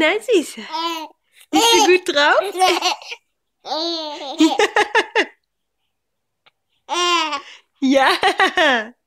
nett ist. Is je goed drauf? ja. ja.